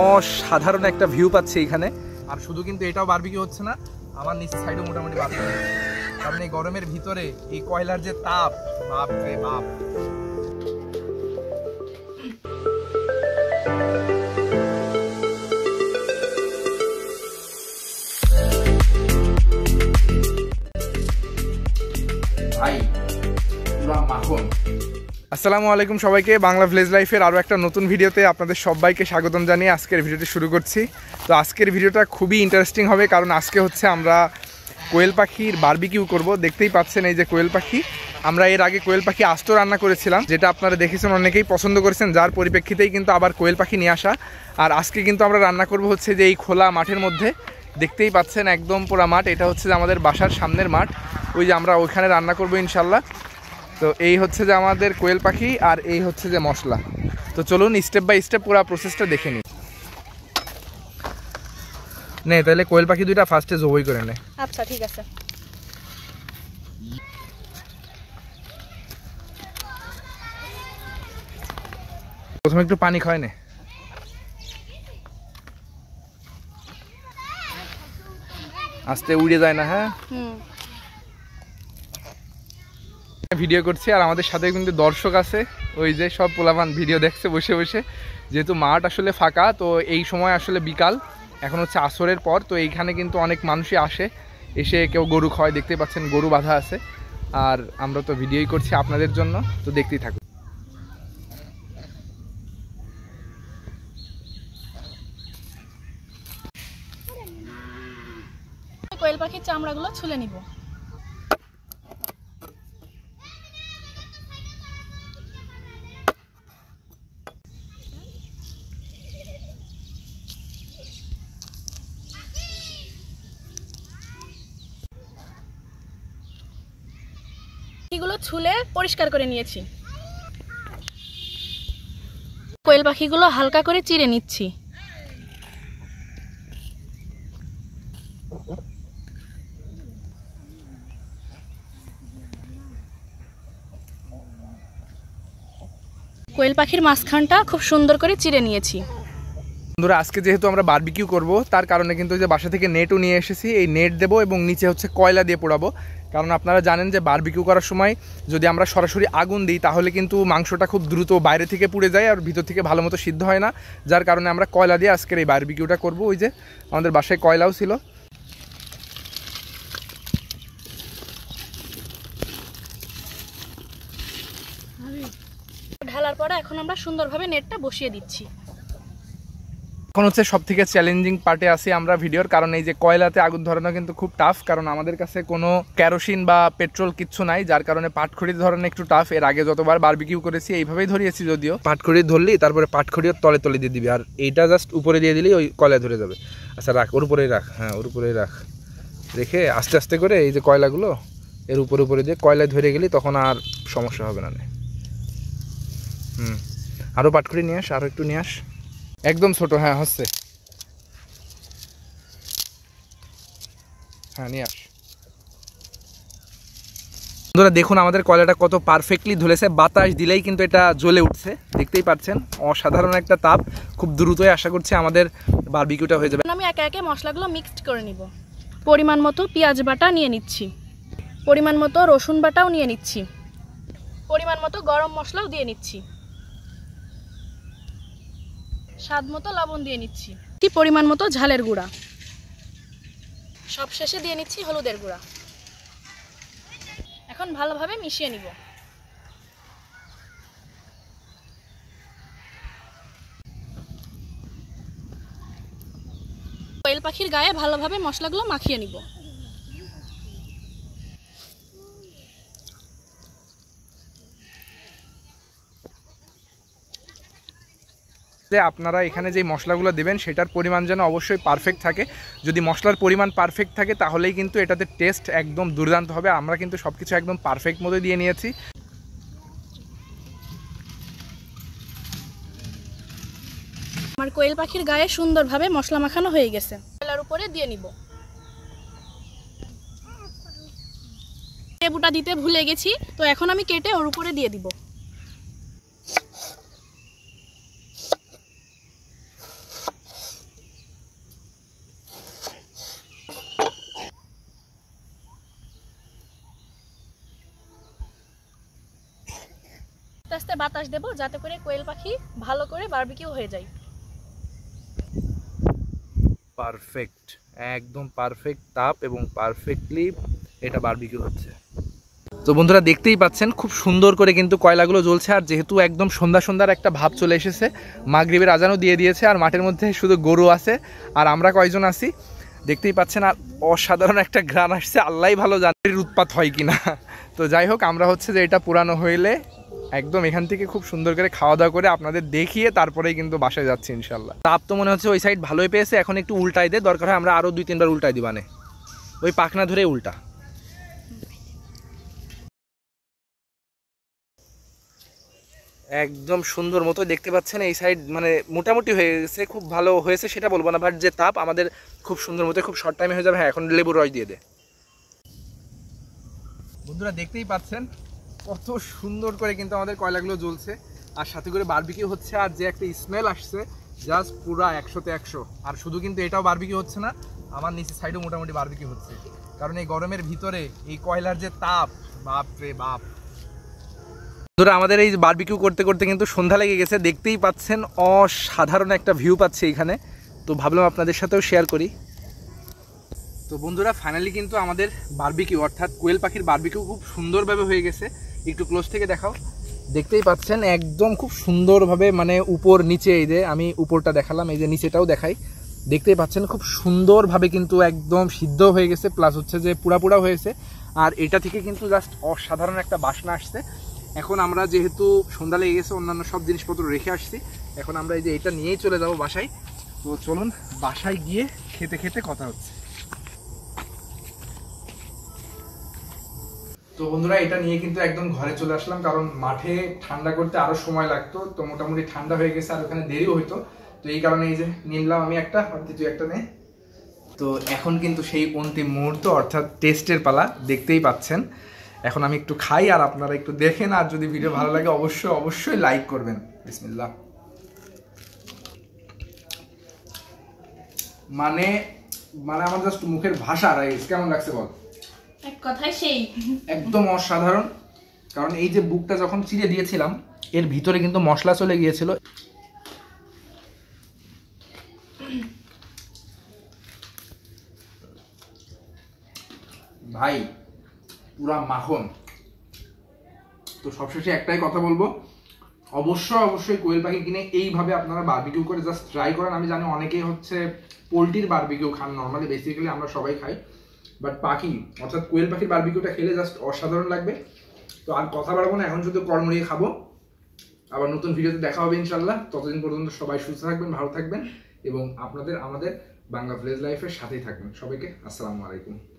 অসাধারণ একটা ভিউ পাচ্ছে এখানে আর শুধু কিন্তু এটাও বারবিকি হচ্ছে না আমার নিচ সাইডও মোটামুটি বারবিকি কারণ এই গরমের ভিতরে এই কয়লার যে তাপ বাপ রে বাপ আসসালামু আলাইকুম সবাইকে বাংলা ভিলেজ লাইফের আরও একটা নতুন ভিডিওতে আপনাদের সবাইকে স্বাগতম জানিয়ে আজকের ভিডিওটি শুরু করছি তো আজকের ভিডিওটা খুবই ইন্টারেস্টিং হবে কারণ আজকে হচ্ছে আমরা কোয়েল পাখির বার্বিকিউ করব দেখতেই পাচ্ছেন এই যে কোয়েল পাখি আমরা এর আগে কোয়েল পাখি আস্ত রান্না করেছিলাম যেটা আপনারা দেখেছেন অনেকেই পছন্দ করেছেন যার পরিপ্রেক্ষিতেই কিন্তু আবার কোয়েল পাখি নিয়ে আসা আর আজকে কিন্তু আমরা রান্না করব হচ্ছে যে এই খোলা মাঠের মধ্যে দেখতেই পাচ্ছেন একদম পোড়া মাঠ এটা হচ্ছে যে আমাদের বাসার সামনের মাঠ ওই যে আমরা ওইখানে রান্না করবো ইনশাল্লাহ তো এই হচ্ছে যে আমাদের কোয়েল পাখি আর এই হচ্ছে যে মশলা তো চলুন স্টেপ বাই স্টেপ পুরো প্রসেসটা দেখে নিই নে তাহলে কোয়েল পাখি দুইটা ফার্স্টে জবই করে নে আচ্ছা ঠিক আছে প্রথমে একটু পানি খায় নে আস্তে উড়ে যায় না হ্যাঁ ভিডিও করছি আর আমাদের সাথে কিন্তু দর্শক আছে ওই যে সব পোলাপান ভিডিও দেখছে বসে বসে যেহেতু মাঠ আসলে ফাঁকা তো এই সময় আসলে বিকাল এখন হচ্ছে আসরের পর তো এইখানে কিন্তু অনেক মানুষই আসে এসে কেউ গরু খয় দেখতে পাচ্ছেন গরু বাঁধা আছে আর আমরা তো ভিডিওই করছি আপনাদের জন্য তো দেখতেই থাকুন কোয়েল পাখির চামড়াগুলো ছুলে নিব পাখিগুলো ছুলে পরিষ্কার করে নিয়েছি কোয়েল পাখিগুলো হালকা করে চিড়ে নিচ্ছি কোয়েল পাখির মাঝখানটা খুব সুন্দর করে চিড়ে নিয়েছি বন্ধুরা আজকে যেহেতু আমরা বারবিকিউ করব তার কারণে কিন্তু যে বাসা থেকে নেটও নিয়ে এসেছি এই নেট দেবো এবং নিচে হচ্ছে কয়লা দিয়ে পোড়াবো কারণ আপনারা জানেন যে বারবিকিউ করার সময় যদি আমরা সরাসরি আগুন দিই তাহলে কিন্তু মাংসটা খুব দ্রুত বাইরে থেকে পুড়ে যায় আর ভিতর থেকে ভালো মতো সিদ্ধ হয় না যার কারণে আমরা কয়লা দিয়ে আজকের এই বারবিকিউটা করব ওই যে আমাদের বাসায় কয়লাও ছিল ঢালার পরে এখন আমরা সুন্দরভাবে নেটটা বসিয়ে দিচ্ছি এখন হচ্ছে সব থেকে চ্যালেঞ্জিং পার্টে আসি আমরা ভিডিওর কারণ এই যে কয়লাতে আগুন ধরানো কিন্তু খুব টাফ কারণ আমাদের কাছে কোনো ক্যারোসিন বা পেট্রোল কিচ্ছু নাই যার কারণে পাটখড়ি ধরানো একটু টাফ এর আগে যতবার বারবিকিউ করেছি এইভাবেই ধরিয়েছি যদিও পাটখড়ি ধরলি তারপরে পাটখড়িও তলে তলে দিয়ে দিবি আর এইটা জাস্ট উপরে দিয়ে দিলেই ওই কয়লায় ধরে যাবে আচ্ছা রাখ ওর উপরেই রাখ হ্যাঁ ওর উপরেই রাখ রেখে আস্তে আস্তে করে এই যে কয়লাগুলো এর উপরে উপরে দিয়ে কয়লা ধরে গেলি তখন আর সমস্যা হবে না হুম আরও পাটখড়ি নিয়ে আস আরও একটু নিয়ে আস একদম ছোট হ্যাঁ হচ্ছে হ্যাঁ নিয়ে বন্ধুরা দেখুন আমাদের কয়লাটা কত পারফেক্টলি ধুলেছে বাতাস দিলেই কিন্তু এটা জ্বলে উঠছে দেখতেই পাচ্ছেন অসাধারণ একটা তাপ খুব দ্রুতই আশা করছি আমাদের বারবিকিউটা হয়ে যাবে আমি একে একে মশলাগুলো মিক্সড করে নিব পরিমাণ মতো পেঁয়াজ বাটা নিয়ে নিচ্ছি পরিমাণ মতো রসুন বাটাও নিয়ে নিচ্ছি পরিমাণ মতো গরম মশলাও দিয়ে নিচ্ছি স্বাদ মতো লবণ দিয়ে নিচ্ছি পরিমাণ মতো ঝালের গুঁড়া সবশেষে দিয়ে নিচ্ছি হলুদের গুঁড়া এখন ভালোভাবে মিশিয়ে নিব কোয়েল পাখির গায়ে ভালোভাবে মশলাগুলো মাখিয়ে নিব আস্তে আপনারা এখানে যে মশলাগুলো দেবেন সেটার পরিমাণ যেন অবশ্যই পারফেক্ট থাকে যদি মশলার পরিমাণ পারফেক্ট থাকে তাহলেই কিন্তু এটাতে টেস্ট একদম দুর্দান্ত হবে আমরা কিন্তু সব কিছু একদম পারফেক্ট মতো দিয়ে নিয়েছি আমার কোয়েল পাখির গায়ে সুন্দরভাবে মশলা মাখানো হয়ে গেছে কয়লার উপরে দিয়ে নিব লেবুটা দিতে ভুলে গেছি তো এখন আমি কেটে ওর উপরে দিয়ে দিব আস্তে আস্তে বাতাস দেব যাতে করে কোয়েল পাখি ভালো করে বারবিকিউ হয়ে যায় পারফেক্ট একদম পারফেক্ট তাপ এবং পারফেক্টলি এটা বারবিকিউ হচ্ছে তো বন্ধুরা দেখতেই পাচ্ছেন খুব সুন্দর করে কিন্তু কয়লাগুলো জ্বলছে আর যেহেতু একদম সন্ধ্যা সন্ধ্যার একটা ভাব চলে এসেছে মাগরীবের আজানও দিয়ে দিয়েছে আর মাঠের মধ্যে শুধু গরু আছে আর আমরা কয়জন আছি দেখতেই পাচ্ছেন আর অসাধারণ একটা গ্রান আসছে আল্লাহ ভালো জানের উৎপাত হয় কিনা তো যাই হোক আমরা হচ্ছে যে এটা পুরানো হইলে একদম এখান থেকে খুব সুন্দর করে খাওয়া দাওয়া করে আপনাদের দেখিয়ে তারপরেই কিন্তু বাসায় যাচ্ছি ইনশাল্লাহ তাপ তো মনে হচ্ছে ওই সাইড ভালোই পেয়েছে এখন একটু উল্টাই দে দরকার হয় আমরা আরও দুই তিনবার উল্টাই দিবানে ওই পাখনা ধরে উল্টা একদম সুন্দর মতো দেখতে পাচ্ছেন এই সাইড মানে মোটামুটি হয়ে গেছে খুব ভালো হয়েছে সেটা বলবো না বাট যে তাপ আমাদের খুব সুন্দর মতো খুব শর্ট টাইমে হয়ে যাবে হ্যাঁ এখন লেবুর রস দিয়ে দে বন্ধুরা দেখতেই পাচ্ছেন কত সুন্দর করে কিন্তু আমাদের কয়লাগুলো জ্বলছে আর সাথে করে বারবিকিউ হচ্ছে আর যে একটা স্মেল আসছে জাস্ট পুরা একশোতে একশো আর শুধু কিন্তু এটাও বারবিকিউ হচ্ছে না আমার নিচে সাইডও মোটামুটি বারবিকিউ হচ্ছে কারণ এই গরমের ভিতরে এই কয়লার যে তাপ বাপ রে বাপ বন্ধুরা আমাদের এই বার্বিকিউ করতে করতে কিন্তু সন্ধ্যা লেগে গেছে দেখতেই পাচ্ছেন অসাধারণ একটা ভিউ পাচ্ছে এখানে তো ভাবলাম আপনাদের সাথেও শেয়ার করি তো বন্ধুরা ফাইনালি কিন্তু আমাদের বারবিকিউ অর্থাৎ কোয়েল পাখির বারবিকিউ খুব সুন্দরভাবে হয়ে গেছে একটু ক্লোজ থেকে দেখাও দেখতেই পাচ্ছেন একদম খুব সুন্দরভাবে মানে উপর নিচে এই যে আমি উপরটা দেখালাম এই যে নিচেটাও দেখাই দেখতেই পাচ্ছেন খুব সুন্দরভাবে কিন্তু একদম সিদ্ধ হয়ে গেছে প্লাস হচ্ছে যে পুরাপুরা হয়েছে আর এটা থেকে কিন্তু জাস্ট অসাধারণ একটা বাসনা আসছে এখন আমরা যেহেতু সন্ধ্যা লেগে গেছে অন্যান্য সব জিনিসপত্র রেখে আসছি এখন আমরা এই যে এটা নিয়েই চলে যাব বাসায় তো চলুন বাসায় গিয়ে খেতে খেতে কথা হচ্ছে তো বন্ধুরা এটা নিয়ে কিন্তু একদম ঘরে চলে আসলাম কারণ মাঠে ঠান্ডা করতে আরও সময় লাগতো তো মোটামুটি ঠান্ডা হয়ে গেছে আর ওখানে দেরিও হইতো তো এই কারণে এই যে নিলাম আমি একটা অর্থাৎ তুই একটা নে তো এখন কিন্তু সেই অন্তিম মুহূর্ত অর্থাৎ টেস্টের পালা দেখতেই পাচ্ছেন এখন আমি একটু খাই আর আপনারা একটু দেখেন আর যদি ভিডিও ভালো লাগে অবশ্যই অবশ্যই লাইক করবেন বিসমিল্লা মানে মানে আমার জাস্ট মুখের ভাষা রাইস কেমন লাগছে বল এক কথায় সেই একদম অসাধারণ কারণ এই যে বুকটা যখন চিড়ে দিয়েছিলাম এর ভিতরে কিন্তু মশলা চলে গিয়েছিল ভাই পুরা মাখন তো সবশেষে একটাই কথা বলবো অবশ্যই অবশ্যই কোয়েল পাখি কিনে এইভাবে আপনারা বার্বিকিউ করে জাস্ট ট্রাই করেন আমি জানি অনেকেই হচ্ছে পোলট্রির বার্বিকিউ খান নর্মালি বেসিক্যালি আমরা সবাই খাই বাট পাখি অর্থাৎ কোয়েল পাখির বার্বিকিউটা খেলে জাস্ট অসাধারণ লাগবে তো আর কথা বাড়াবো না এখন শুধু কর্মরিয়ে খাবো আবার নতুন ভিডিওতে দেখা হবে ইনশাল্লাহ ততদিন পর্যন্ত সবাই সুস্থ থাকবেন ভালো থাকবেন এবং আপনাদের আমাদের বাংলা ভিলেজ লাইফের সাথেই থাকবেন সবাইকে আসসালামু আলাইকুম